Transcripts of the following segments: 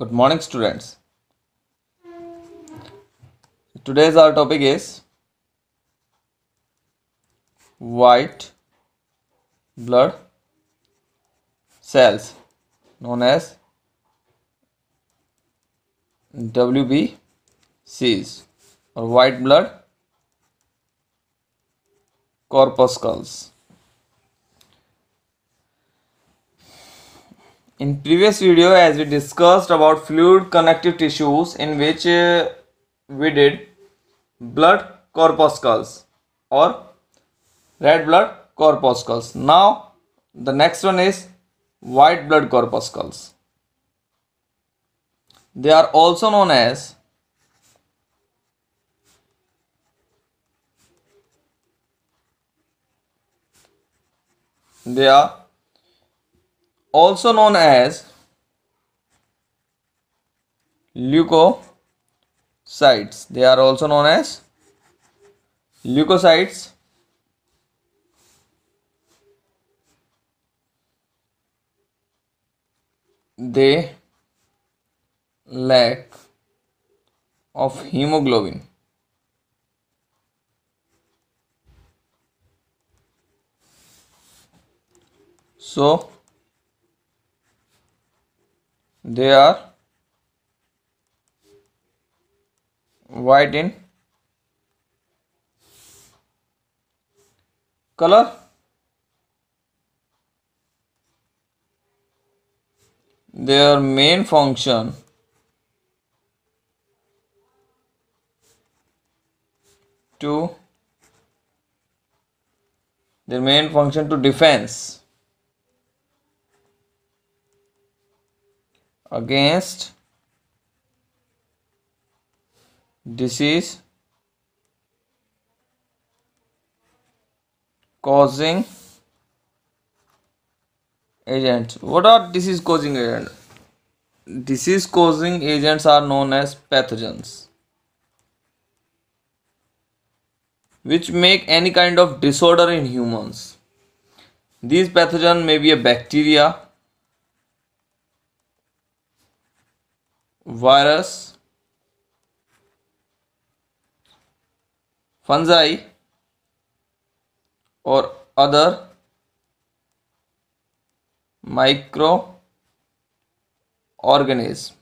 Good morning, students. Today's our topic is white blood cells known as WBCs or white blood corpuscles. in previous video as we discussed about fluid connective tissues in which uh, we did blood corpuscles or red blood corpuscles now the next one is white blood corpuscles they are also known as they are also known as leukocytes. They are also known as leukocytes. They lack of hemoglobin. So, they are white in color their main function to their main function to defense against disease causing agents what are disease causing agents disease causing agents are known as pathogens which make any kind of disorder in humans these pathogens may be a bacteria virus fungi और other micro organism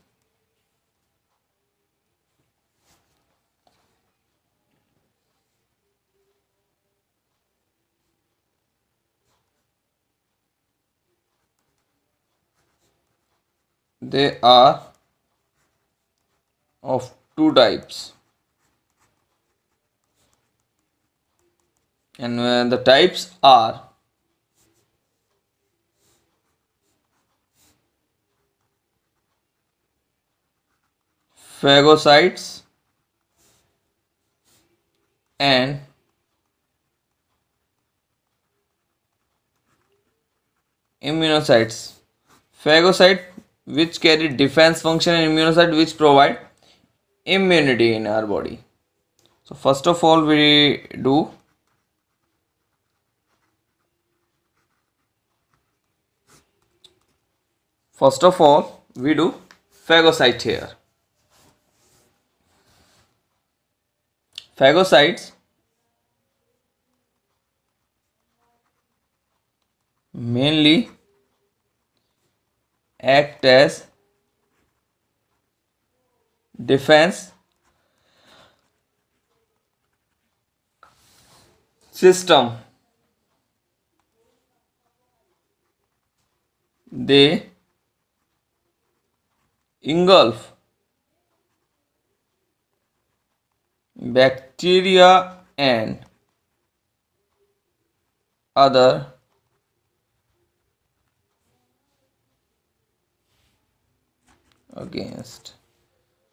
they are of two types and the types are phagocytes and immunocytes phagocyte which carry defense function and immunocyte which provide immunity in our body so first of all we do first of all we do phagocyte here phagocytes mainly act as defense system they engulf bacteria and other against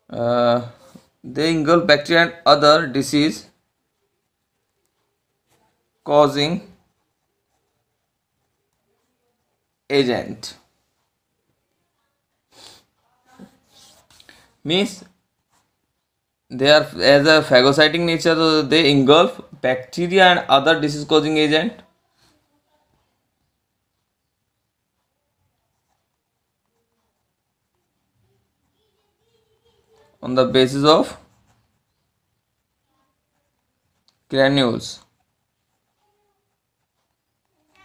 uh, they engulf bacteria and other disease causing agent means they are as a phagocytic nature so they engulf bacteria and other disease causing agent on the basis of granules.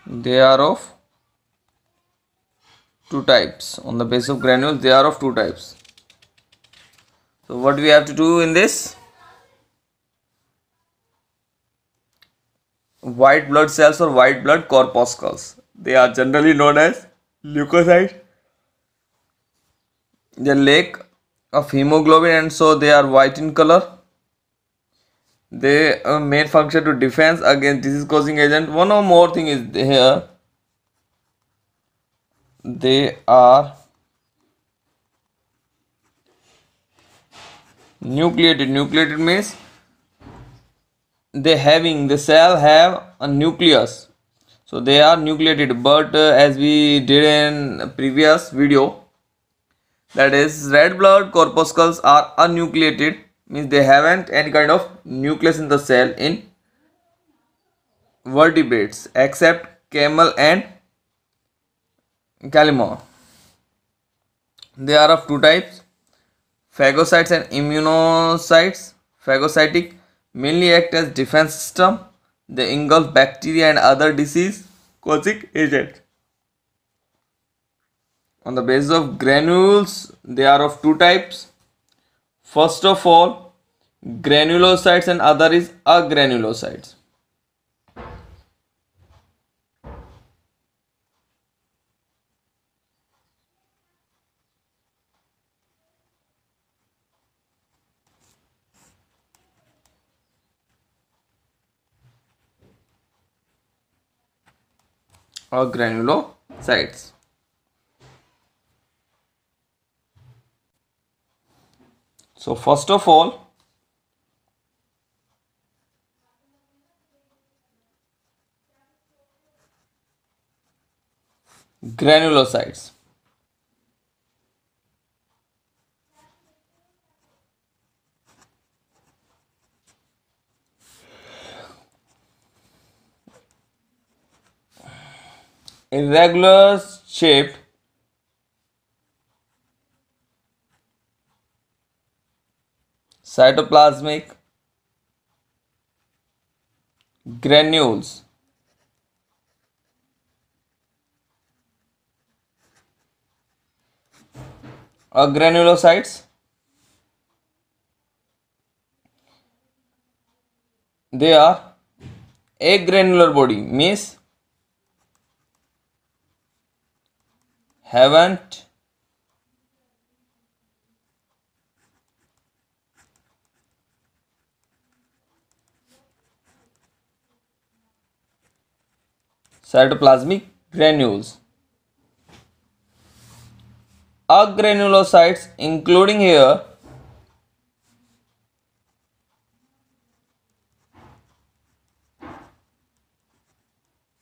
They are of two types. On the basis of granules, they are of two types. So what we have to do in this? White blood cells or white blood corpuscles. They are generally known as leukocytes. They lack of hemoglobin and so they are white in color they uh, main function to defense against disease causing agent one or more thing is here they are nucleated nucleated means they having the cell have a nucleus so they are nucleated but uh, as we did in previous video that is red blood corpuscles are unnucleated means they haven't any kind of nucleus in the cell in vertebrates except camel and calamore they are of two types phagocytes and immunocytes phagocytic mainly act as defense system they engulf bacteria and other disease causing agents on the basis of granules they are of two types first of all granulocytes and other is agranulocytes granulocytes So first of all, granulocytes. Irregular shaped cytoplasmic granules or granulocytes they are granular body means haven't cytoplasmic granules. Agranulocytes including here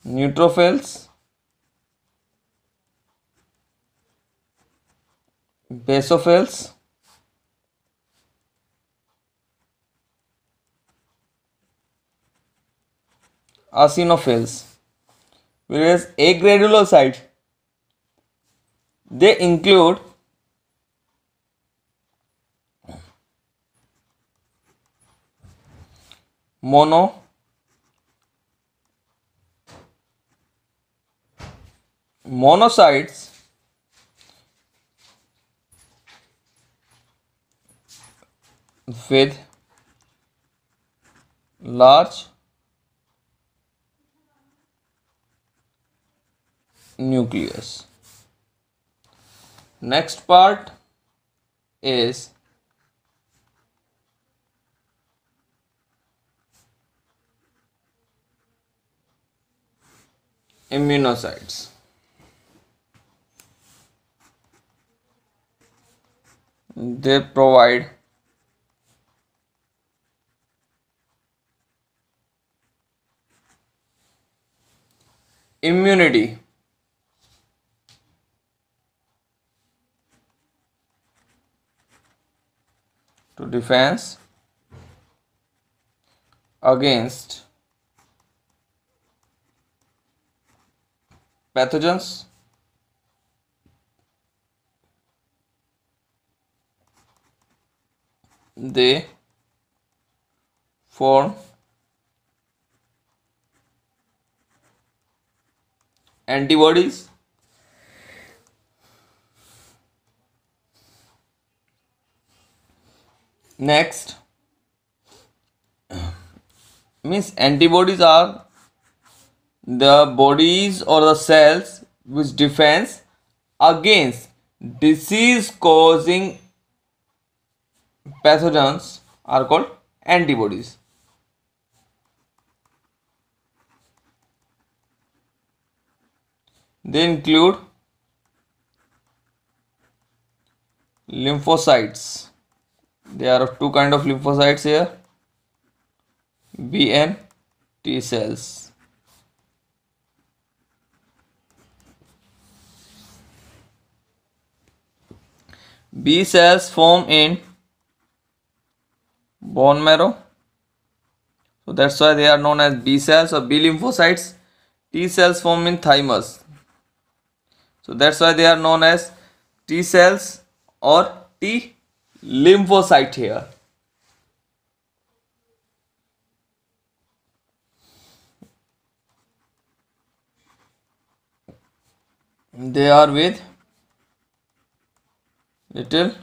neutrophils, basophils, eosinophils whereas agranulocytes they include mono monocytes with large nucleus. Next part is immunocytes. They provide immunity to defense against pathogens they form antibodies next means antibodies are the bodies or the cells which defends against disease causing pathogens are called antibodies they include lymphocytes there are two kind of lymphocytes here b and t cells b cells form in bone marrow so that's why they are known as b cells or b lymphocytes t cells form in thymus so that's why they are known as t cells or t lymphocyte here. They are with little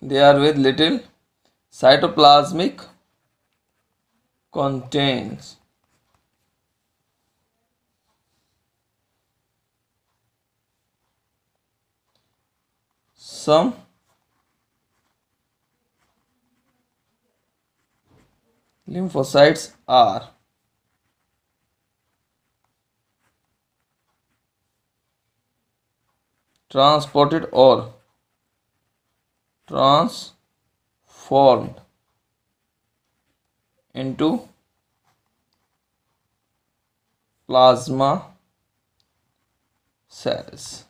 they are with little cytoplasmic contains Some lymphocytes are transported or transformed into plasma cells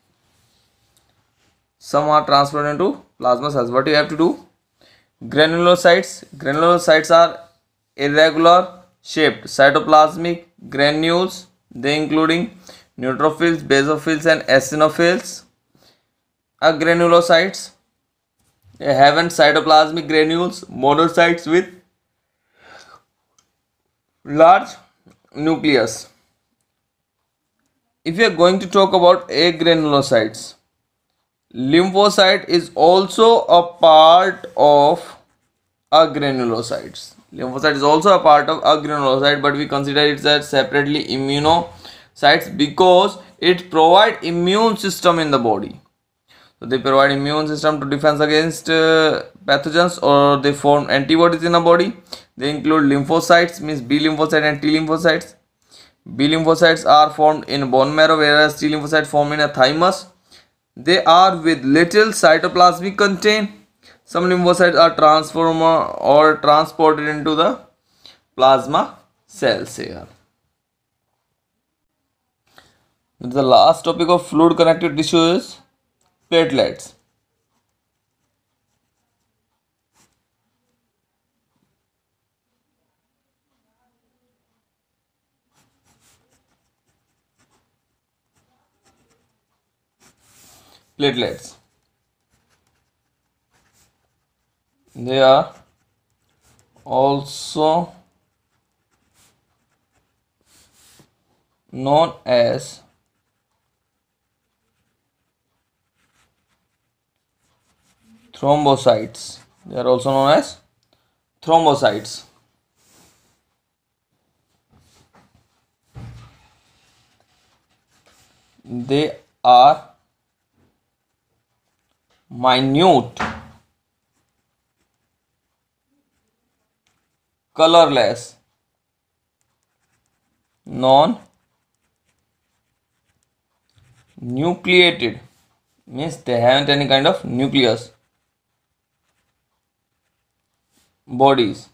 some are transferred into plasma cells what you have to do granulocytes granulocytes are irregular shaped cytoplasmic granules they including neutrophils basophils and eosinophils are granulocytes they haven't cytoplasmic granules monocytes with large nucleus if you are going to talk about a granulocytes lymphocyte is also a part of agranulocytes lymphocyte is also a part of agranulocyte but we consider it as separately immunocytes because it provide immune system in the body so they provide immune system to defense against uh, pathogens or they form antibodies in the body they include lymphocytes means b lymphocyte and t lymphocytes b lymphocytes are formed in bone marrow whereas t lymphocytes form in a thymus they are with little cytoplasmic content. Some lymphocytes are transformed or transported into the plasma cells here. The last topic of fluid connected tissue is platelets. platelets. They are also known as thrombocytes. They are also known as thrombocytes. They are minute colorless non nucleated means they haven't any kind of nucleus bodies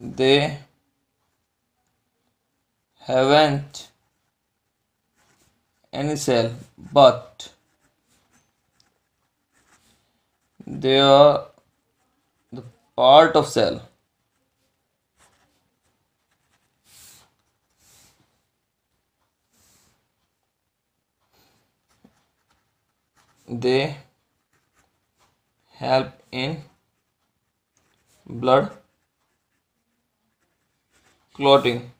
they haven't any cell but they are the part of cell they help in blood clotting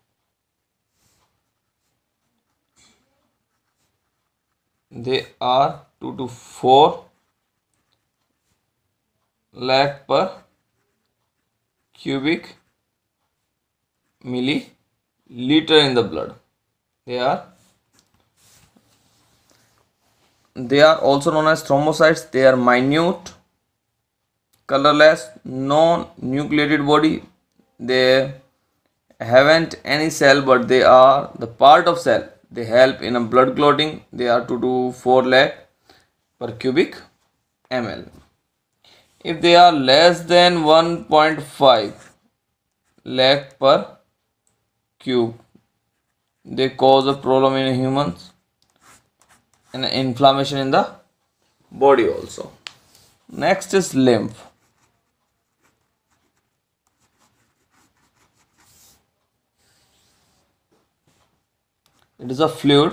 they are 2 to 4 lakh per cubic milliliter in the blood they are they are also known as thrombocytes they are minute colorless non-nucleated body they haven't any cell but they are the part of cell they help in a blood clotting they are to do 4 lakh per cubic ml if they are less than 1.5 lakh per cube they cause a problem in humans and inflammation in the body also next is lymph it is a fluid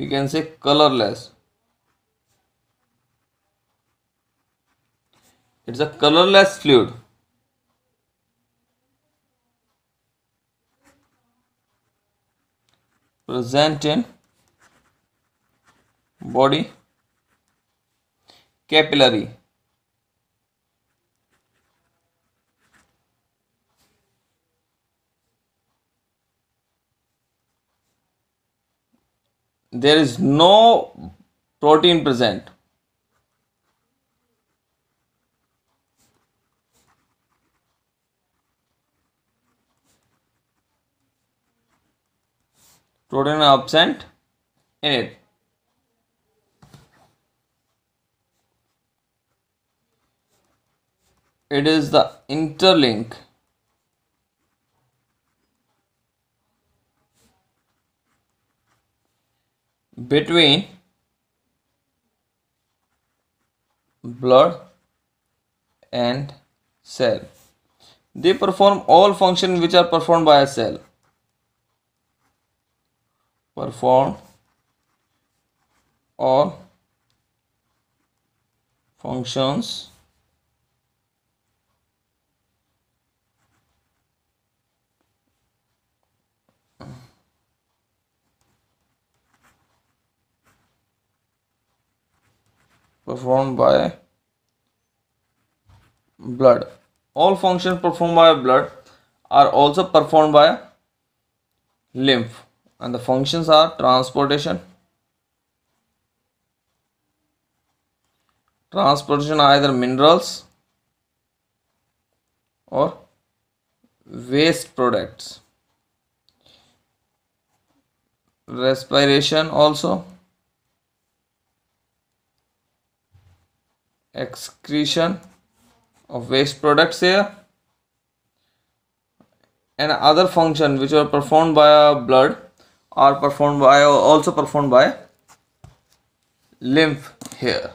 we can say colorless it's a colorless fluid present in body capillary there is no protein present protein absent in it it is the interlink between blood and cell. They perform all functions which are performed by a cell. Perform all functions performed by blood. All functions performed by blood are also performed by lymph and the functions are transportation, transportation either minerals or waste products respiration also excretion of waste products here and other function which are performed by blood are performed by also performed by lymph here